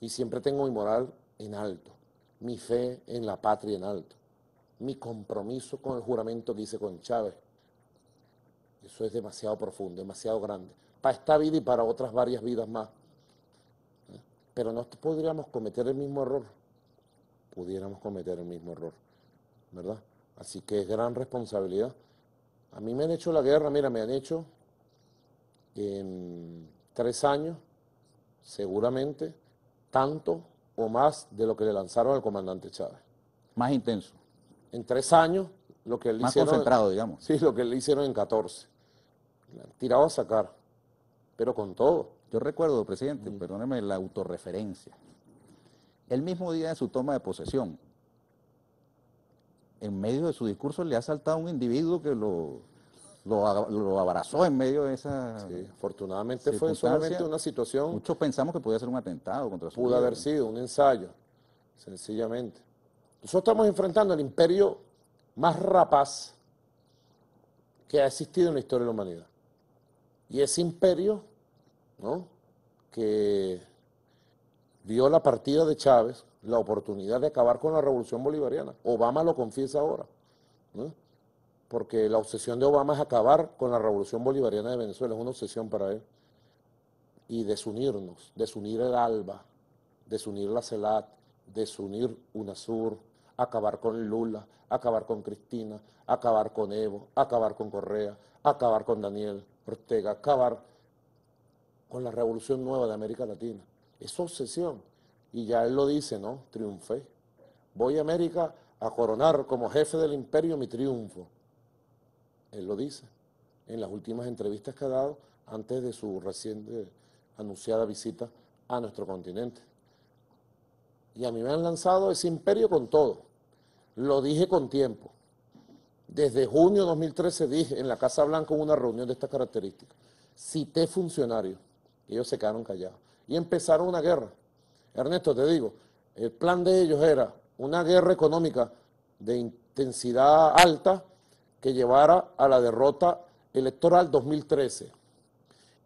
Y siempre tengo mi moral en alto, mi fe en la patria en alto, mi compromiso con el juramento que hice con Chávez. Eso es demasiado profundo, demasiado grande para esta vida y para otras varias vidas más. Pero no podríamos cometer el mismo error. Pudiéramos cometer el mismo error, ¿verdad? Así que es gran responsabilidad. A mí me han hecho la guerra, mira, me han hecho en tres años, seguramente, tanto o más de lo que le lanzaron al comandante Chávez. Más intenso. En tres años, lo que él Más concentrado, digamos. Sí, lo que le hicieron en 14. Tirado a sacar pero con todo. Yo recuerdo, presidente, perdóneme la autorreferencia. El mismo día de su toma de posesión, en medio de su discurso le ha saltado un individuo que lo, lo, abrazó en medio de esa. Sí, afortunadamente fue solamente una situación. Muchos pensamos que podía ser un atentado contra su. Pudo haber sido un ensayo, sencillamente. Nosotros estamos enfrentando al imperio más rapaz que ha existido en la historia de la humanidad. Y ese imperio, ¿no? que vio la partida de Chávez, la oportunidad de acabar con la revolución bolivariana. Obama lo confiesa ahora, porque la obsesión de Obama es acabar con la revolución bolivariana de Venezuela, es una obsesión para él. Y desunirnos, desunir el ALBA, desunir la CELAT, desunir UNASUR, acabar con Lula, acabar con Cristina, acabar con Evo, acabar con Correa, acabar con Daniel, Ortega, acabar con la revolución nueva de América Latina. Es obsesión. Y ya él lo dice, ¿no? Triunfé. Voy a América a coronar como jefe del imperio mi triunfo. Él lo dice en las últimas entrevistas que ha dado antes de su reciente eh, anunciada visita a nuestro continente. Y a mí me han lanzado ese imperio con todo. Lo dije con tiempo desde junio de 2013 dije en la Casa Blanca hubo una reunión de esta característica. Cité funcionarios, ellos se quedaron callados y empezaron una guerra. Ernesto, te digo, el plan de ellos era una guerra económica de intensidad alta que llevara a la derrota electoral 2013.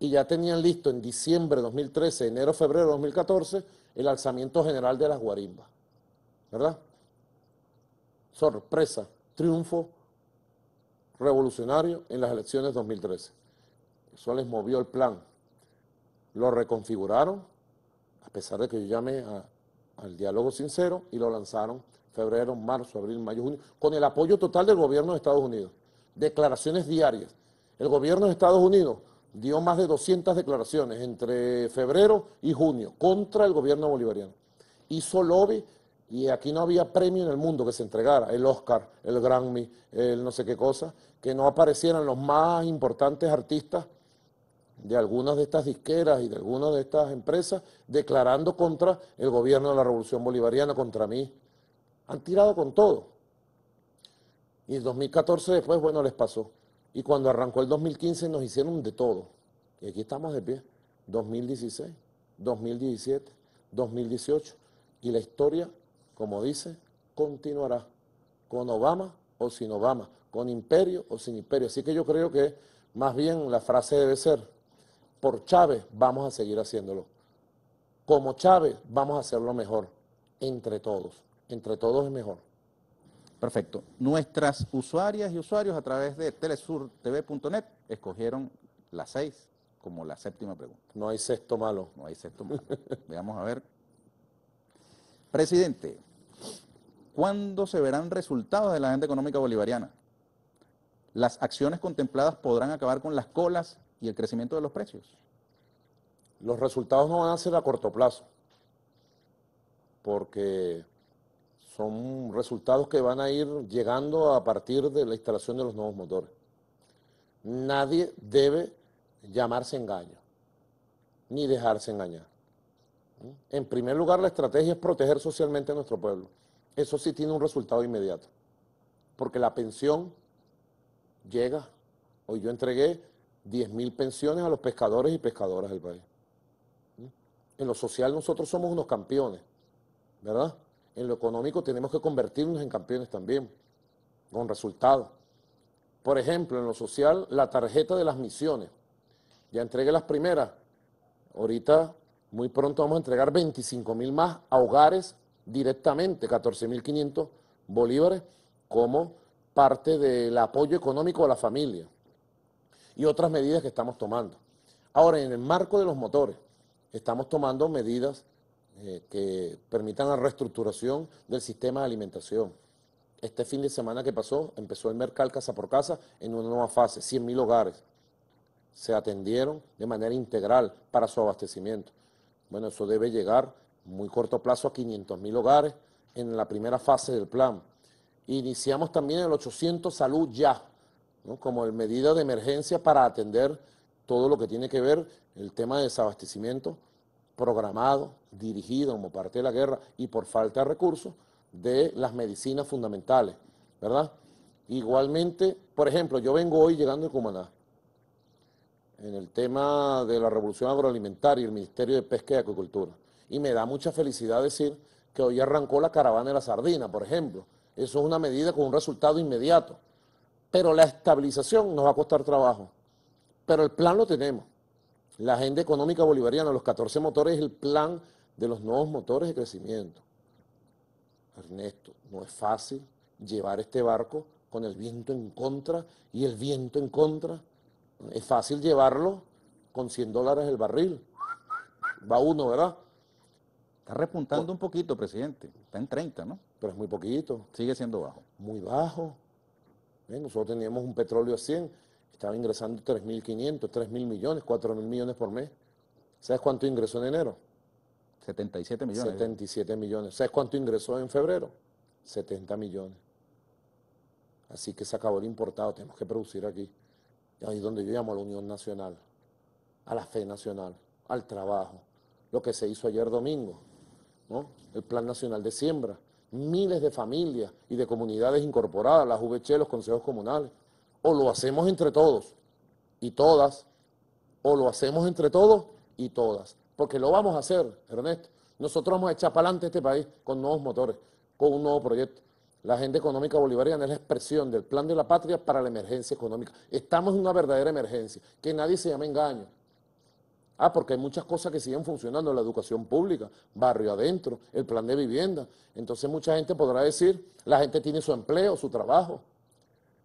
Y ya tenían listo en diciembre de 2013, enero, febrero de 2014, el alzamiento general de las guarimbas. ¿Verdad? Sorpresa, triunfo revolucionario en las elecciones 2013. Eso les movió el plan. Lo reconfiguraron, a pesar de que yo llamé al diálogo sincero, y lo lanzaron febrero, marzo, abril, mayo, junio, con el apoyo total del gobierno de Estados Unidos. Declaraciones diarias. El gobierno de Estados Unidos dio más de 200 declaraciones entre febrero y junio contra el gobierno bolivariano. Hizo lobby y aquí no había premio en el mundo que se entregara, el Oscar, el Grammy, el no sé qué cosa, que no aparecieran los más importantes artistas de algunas de estas disqueras y de algunas de estas empresas declarando contra el gobierno de la Revolución Bolivariana, contra mí. Han tirado con todo. Y el 2014 después, bueno, les pasó. Y cuando arrancó el 2015 nos hicieron de todo. Y aquí estamos de pie. 2016, 2017, 2018. Y la historia como dice, continuará con Obama o sin Obama, con imperio o sin imperio. Así que yo creo que más bien la frase debe ser, por Chávez vamos a seguir haciéndolo. Como Chávez vamos a hacerlo mejor, entre todos. Entre todos es mejor. Perfecto. Nuestras usuarias y usuarios a través de telesurtv.net escogieron la seis como la séptima pregunta. No hay sexto malo. No hay sexto malo. Veamos a ver. Presidente, ¿Cuándo se verán resultados de la agenda económica bolivariana? Las acciones contempladas podrán acabar con las colas y el crecimiento de los precios. Los resultados no van a ser a corto plazo, porque son resultados que van a ir llegando a partir de la instalación de los nuevos motores. Nadie debe llamarse engaño, ni dejarse engañar. En primer lugar, la estrategia es proteger socialmente a nuestro pueblo. Eso sí tiene un resultado inmediato, porque la pensión llega. Hoy yo entregué 10.000 pensiones a los pescadores y pescadoras del país. ¿Mm? En lo social nosotros somos unos campeones, ¿verdad? En lo económico tenemos que convertirnos en campeones también, con resultados. Por ejemplo, en lo social, la tarjeta de las misiones. Ya entregué las primeras. Ahorita, muy pronto, vamos a entregar 25 mil más a hogares directamente 14.500 bolívares como parte del apoyo económico a la familia y otras medidas que estamos tomando. Ahora, en el marco de los motores, estamos tomando medidas eh, que permitan la reestructuración del sistema de alimentación. Este fin de semana que pasó, empezó el Mercal Casa por Casa en una nueva fase, 100.000 hogares se atendieron de manera integral para su abastecimiento. Bueno, eso debe llegar muy corto plazo a mil hogares en la primera fase del plan. Iniciamos también el 800 Salud Ya, como el medida de emergencia para atender todo lo que tiene que ver el tema de desabastecimiento programado, dirigido como parte de la guerra y por falta de recursos de las medicinas fundamentales, ¿verdad? Igualmente, por ejemplo, yo vengo hoy llegando de Cumaná, en el tema de la revolución agroalimentaria y el Ministerio de Pesca y Acuicultura. Y me da mucha felicidad decir que hoy arrancó la caravana de la sardina, por ejemplo. Eso es una medida con un resultado inmediato. Pero la estabilización nos va a costar trabajo. Pero el plan lo tenemos. La agenda económica bolivariana, los 14 motores, es el plan de los nuevos motores de crecimiento. Ernesto, no es fácil llevar este barco con el viento en contra y el viento en contra. Es fácil llevarlo con 100 dólares el barril. Va uno, ¿verdad? Está repuntando un poquito, presidente. Está en 30, ¿no? Pero es muy poquito. Sigue siendo bajo. Muy bajo. nosotros teníamos un petróleo a 100, estaba ingresando 3.500, 3.000 millones, 4.000 millones por mes. ¿Sabes cuánto ingresó en enero? 77 millones. 77 millones. ¿Sabes cuánto ingresó en febrero? 70 millones. Así que se acabó el importado, tenemos que producir aquí. Ahí es donde yo llamo a la Unión Nacional, a la Fe Nacional, al trabajo. Lo que se hizo ayer domingo, el Plan Nacional de Siembra, miles de familias y de comunidades incorporadas, las VC, los consejos comunales. O lo hacemos entre todos y todas, o lo hacemos entre todos y todas, porque lo vamos a hacer, Ernesto. Nosotros vamos a echar para adelante este país con nuevos motores, con un nuevo proyecto. La agenda económica bolivariana es la expresión del plan de la patria para la emergencia económica. Estamos en una verdadera emergencia, que nadie se llama engaño. Ah, porque hay muchas cosas que siguen funcionando, la educación pública, barrio adentro, el plan de vivienda. Entonces mucha gente podrá decir, la gente tiene su empleo, su trabajo.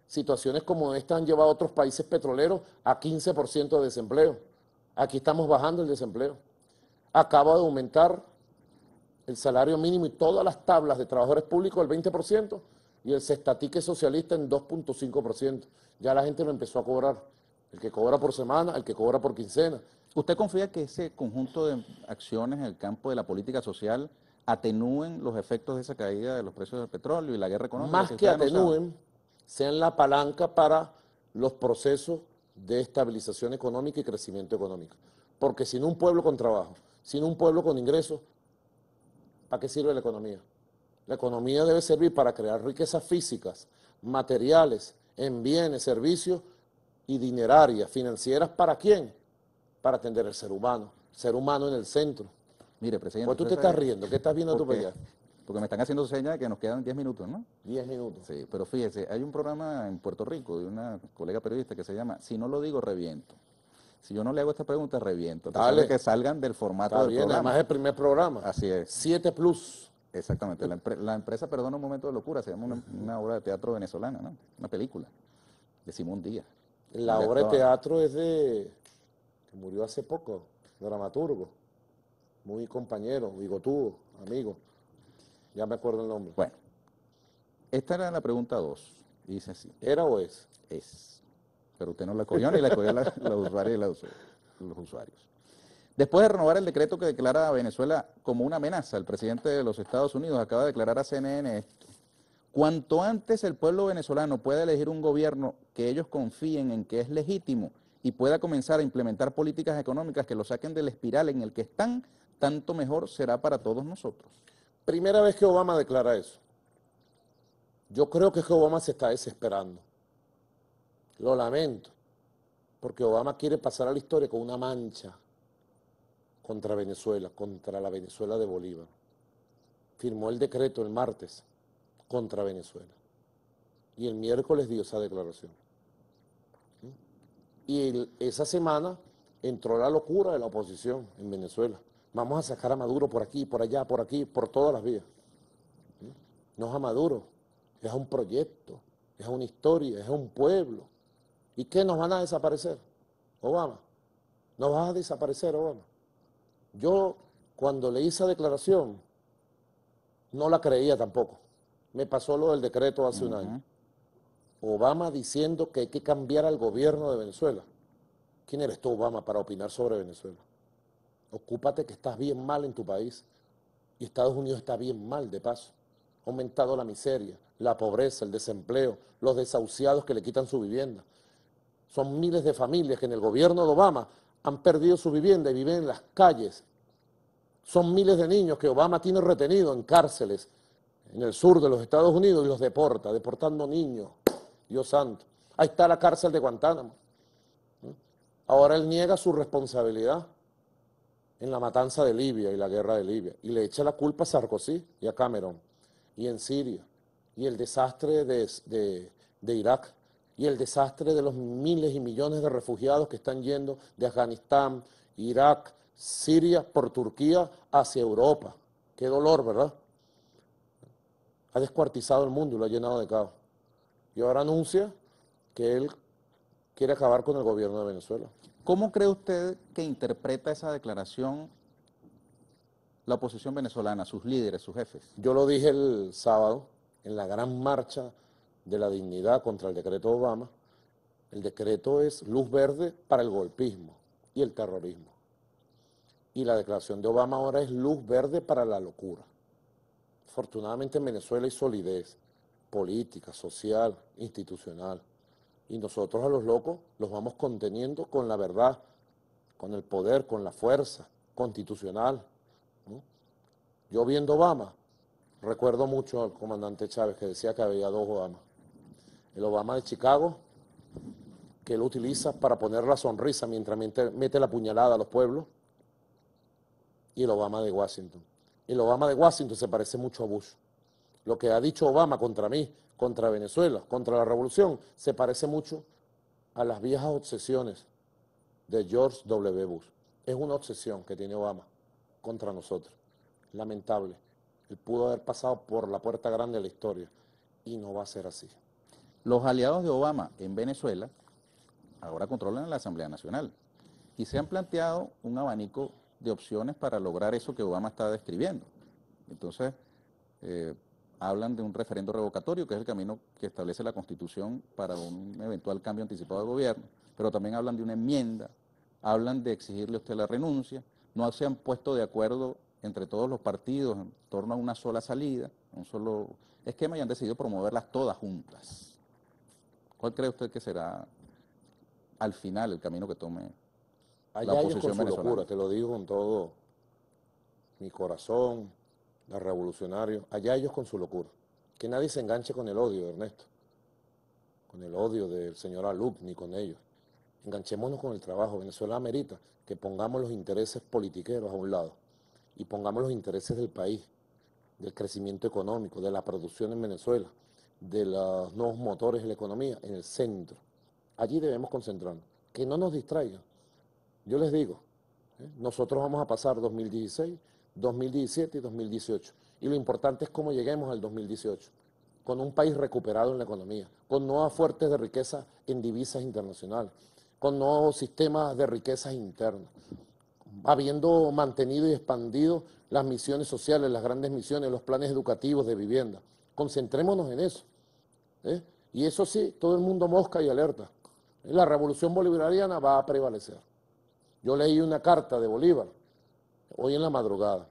Situaciones como esta han llevado a otros países petroleros a 15% de desempleo. Aquí estamos bajando el desempleo. Acaba de aumentar el salario mínimo y todas las tablas de trabajadores públicos al 20% y el cestatique socialista en 2.5%. Ya la gente lo empezó a cobrar. El que cobra por semana, el que cobra por quincena, ¿Usted confía que ese conjunto de acciones en el campo de la política social atenúen los efectos de esa caída de los precios del petróleo y la guerra económica? Más que, atenúen, sean la palanca para los procesos de estabilización económica y crecimiento económico. Porque sin un pueblo con trabajo, sin un pueblo con ingresos, ¿para qué sirve la economía? La economía debe servir para crear riquezas físicas, materiales, en bienes, servicios y dinerarias, financieras, ¿para quién? para atender al ser humano, ser humano en el centro. Mire, presidente. Pues tú te estás riendo, ¿qué estás viendo tú allá? Porque me están haciendo señas de que nos quedan 10 minutos, ¿no? 10 minutos. Sí, pero fíjese, hay un programa en Puerto Rico de una colega periodista que se llama Si no lo digo, reviento. Si yo no le hago esta pregunta, reviento. Dale. Que salgan del formato Además, el primer programa. Así es. 7 Plus. Exactamente. La, empresa, perdón, un momento de locura, se llama una, una, obra de teatro venezolana, ¿no? Una película de Simón Díaz. La obra de teatro es de que murió hace poco, dramaturgo, muy compañero, bigotudo, amigo. Ya me acuerdo el nombre. Bueno, esta era la pregunta 2. Dice así. ¿Era o es? Es. Pero usted no la cogió ni la cogió la, [LAUGHS] usuaria los usuarios. Después de renovar el decreto que declara a Venezuela como una amenaza, el presidente de los Estados Unidos acaba de declarar a CNN esto. Cuanto antes el pueblo venezolano pueda elegir un gobierno que ellos confíen en que es legítimo y pueda comenzar a implementar políticas económicas que lo saquen del espiral en el que están, tanto mejor será para todos nosotros. Primera vez que Obama declara eso. Yo creo que Obama se está desesperando. Lo lamento, porque Obama quiere pasar a la historia con una mancha contra Venezuela, contra la Venezuela de Bolívar. Firmó el decreto el martes contra Venezuela. Y el miércoles dio esa declaración. Y esa semana entró la locura de la oposición en Venezuela. Vamos a sacar a Maduro por aquí, por allá, por aquí, por todas las vías. ¿Mm? No es a Maduro, es a un proyecto, es a una historia, es a un pueblo. ¿Y qué nos van a desaparecer? Obama, nos vas a desaparecer, Obama. Yo cuando leí esa declaración, no la creía tampoco. Me pasó lo del decreto hace un año. Obama diciendo que hay que cambiar al gobierno de Venezuela. ¿Quién eres tú, Obama, para opinar sobre Venezuela? Ocúpate que estás bien mal en tu país y Estados Unidos está bien mal de paso. Ha aumentado la miseria, la pobreza, el desempleo, los desahuciados que le quitan su vivienda. Son miles de familias que en el gobierno de Obama han perdido su vivienda y viven en las calles. Son miles de niños que Obama tiene retenidos en cárceles en el sur de los Estados Unidos y los deporta, deportando niños. Dios santo. Ahí está la cárcel de Guantánamo. ¿Mm? Ahora él niega su responsabilidad en la matanza de Libia y la guerra de Libia. Y le echa la culpa a Sarkozy y a Cameron. Y en Siria. Y el desastre de, Irak. Y el desastre de los miles y millones de refugiados que están yendo de Afganistán, Irak, Siria, por Turquía, hacia Europa. Qué dolor, ¿verdad? Ha descuartizado el mundo y lo ha llenado de caos y ahora anuncia que él quiere acabar con el gobierno de Venezuela. ¿Cómo cree usted que interpreta esa declaración la oposición venezolana, sus líderes, sus jefes? Yo lo dije el sábado en la gran marcha de la dignidad contra el decreto Obama. El decreto es luz verde para el golpismo y el terrorismo. Y la declaración de Obama ahora es luz verde para la locura. Afortunadamente en Venezuela hay solidez política, social, institucional. Y nosotros a los locos los vamos conteniendo con la verdad, con el poder, con la fuerza constitucional. Yo viendo Obama, recuerdo mucho al comandante Chávez que decía que había dos Obama. El Obama de Chicago, que lo utiliza para poner la sonrisa mientras mete la puñalada a los pueblos, y el Obama de Washington. El Obama de Washington se parece mucho a Bush lo que ha dicho Obama contra mí, contra Venezuela, contra la revolución, se parece mucho a las viejas obsesiones de George W. Bush. Es una obsesión que tiene Obama contra nosotros. Lamentable. Él pudo haber pasado por la puerta grande de la historia y no va a ser así. Los aliados de Obama en Venezuela ahora controlan la Asamblea Nacional y se han planteado un abanico de opciones para lograr eso que Obama está describiendo. Entonces, eh, hablan de un referendo revocatorio, que es el camino que establece la Constitución para un eventual cambio anticipado de gobierno, pero también hablan de una enmienda, hablan de exigirle a usted la renuncia, no se han puesto de acuerdo entre todos los partidos en torno a una sola salida, un solo esquema y han decidido promoverlas todas juntas. ¿Cuál cree usted que será al final el camino que tome la oposición te lo digo con todo mi corazón, los revolucionarios, allá ellos con su locura. Que nadie se enganche con el odio, Ernesto, con el odio del señor Alup, ni con ellos. Enganchémonos con el trabajo. Venezuela amerita que pongamos los intereses politiqueros a un lado y pongamos los intereses del país, del crecimiento económico, de la producción en Venezuela, de los nuevos motores de la economía en el centro. Allí debemos concentrarnos. Que no nos distraigan. Yo les digo, ¿eh? nosotros vamos a pasar 2016 2017 y 2018. Y lo importante es cómo lleguemos al 2018, con un país recuperado en la economía, con nuevas fuertes de riqueza en divisas internacionales, con nuevos sistemas de riquezas internas, habiendo mantenido y expandido las misiones sociales, las grandes misiones, los planes educativos de vivienda. Concentrémonos en eso. ¿eh? Y eso sí, todo el mundo mosca y alerta. La revolución bolivariana va a prevalecer. Yo leí una carta de Bolívar hoy en la madrugada.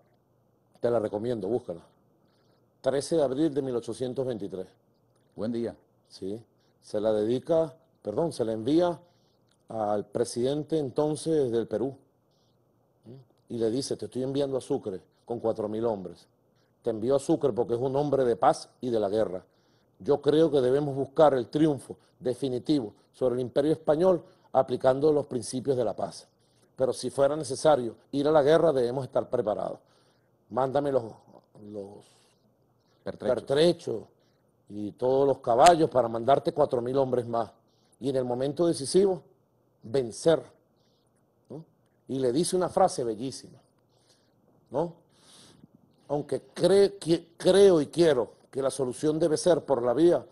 Te la recomiendo, búscala. 13 de abril de 1823. Buen día. Sí. Se la dedica, perdón, se la envía al presidente entonces del Perú. Y le dice, te estoy enviando a Sucre con 4.000 hombres. Te envío a Sucre porque es un hombre de paz y de la guerra. Yo creo que debemos buscar el triunfo definitivo sobre el imperio español aplicando los principios de la paz pero si fuera necesario ir a la guerra debemos estar preparados. Mándame los, los pertrechos. y todos los caballos para mandarte cuatro mil hombres más. Y en el momento decisivo, vencer. Y le dice una frase bellísima, Aunque creo y quiero que la solución debe ser por la vía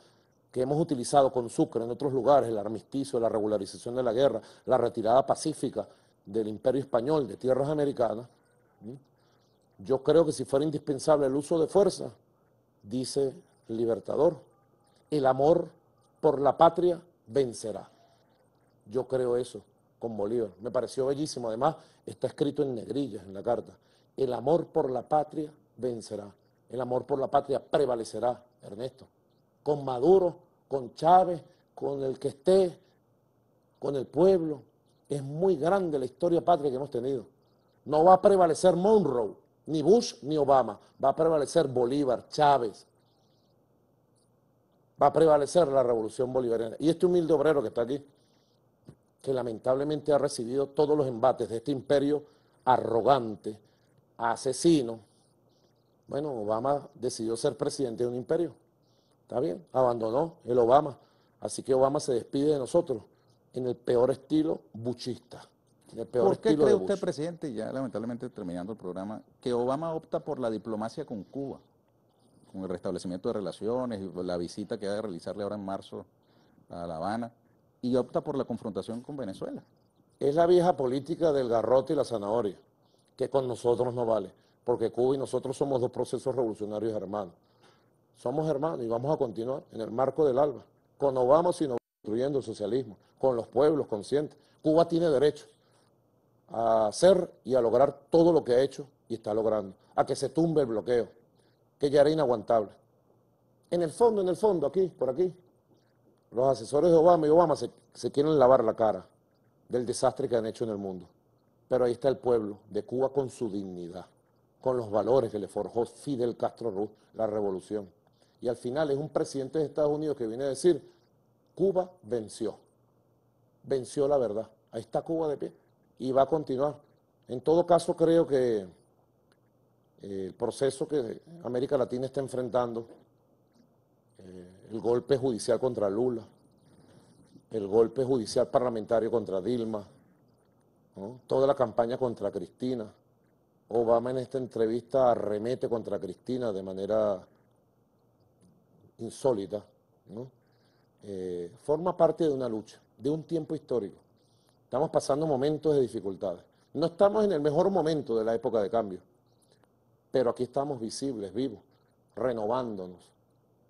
que hemos utilizado con Sucre en otros lugares, el armisticio, la regularización de la guerra, la retirada pacífica, del imperio español de tierras americanas, yo creo que si fuera indispensable el uso de fuerza, dice el Libertador, el amor por la patria vencerá. Yo creo eso con Bolívar. Me pareció bellísimo. Además, está escrito en negrillas en la carta. El amor por la patria vencerá. El amor por la patria prevalecerá, Ernesto. Con Maduro, con Chávez, con el que esté, con el pueblo, es muy grande la historia patria que hemos tenido. No va a prevalecer Monroe, ni Bush, ni Obama. Va a prevalecer Bolívar, Chávez. Va a prevalecer la revolución bolivariana. Y este humilde obrero que está aquí, que lamentablemente ha recibido todos los embates de este imperio arrogante, asesino. Bueno, Obama decidió ser presidente de un imperio. Está bien, abandonó el Obama. Así que Obama se despide de nosotros en el peor estilo buchista. ¿Por qué cree usted, presidente, ya lamentablemente terminando el programa, que Obama opta por la diplomacia con Cuba, con el restablecimiento de relaciones, la visita que ha de realizarle ahora en marzo a La Habana, y opta por la confrontación con Venezuela? Es la vieja política del garrote y la zanahoria, que con nosotros no vale, porque Cuba y nosotros somos dos procesos revolucionarios hermanos. Somos hermanos y vamos a continuar en el marco del alba, con Obama, sino construyendo el socialismo con los pueblos conscientes. Cuba tiene derecho a hacer y a lograr todo lo que ha hecho y está logrando, a que se tumbe el bloqueo, que ya era inaguantable. En el fondo, en el fondo, aquí, por aquí, los asesores de Obama y Obama se, quieren lavar la cara del desastre que han hecho en el mundo. Pero ahí está el pueblo de Cuba con su dignidad, con los valores que le forjó Fidel Castro Ruz, la revolución. Y al final es un presidente de Estados Unidos que viene a decir, Cuba venció venció la verdad. Ahí está Cuba de pie y va a continuar. En todo caso, creo que eh, el proceso que América Latina está enfrentando, eh, el golpe judicial contra Lula, el golpe judicial parlamentario contra Dilma, toda la campaña contra Cristina. Obama en esta entrevista arremete contra Cristina de manera insólita. Eh, forma parte de una lucha de un tiempo histórico. Estamos pasando momentos de dificultades. No estamos en el mejor momento de la época de cambio, pero aquí estamos visibles, vivos, renovándonos,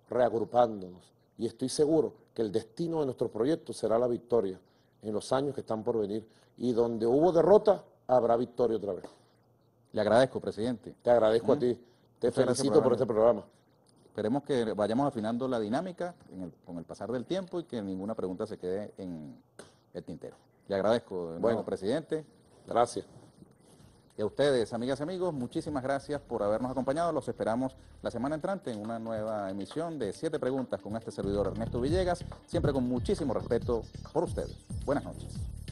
reagrupándonos. Y estoy seguro que el destino de nuestro proyecto será la victoria en los años que están por venir. Y donde hubo derrota, habrá victoria otra vez. Le agradezco, presidente. Te agradezco a ti. Te felicito por este programa esperemos que vayamos afinando la dinámica con el pasar del tiempo y que ninguna pregunta se quede en el tintero. Le agradezco, bueno, nuevo presidente. Gracias. Y a ustedes, amigas y amigos, muchísimas gracias por habernos acompañado. Los esperamos la semana entrante en una nueva emisión de Siete Preguntas con este servidor Ernesto Villegas, siempre con muchísimo respeto por ustedes. Buenas noches.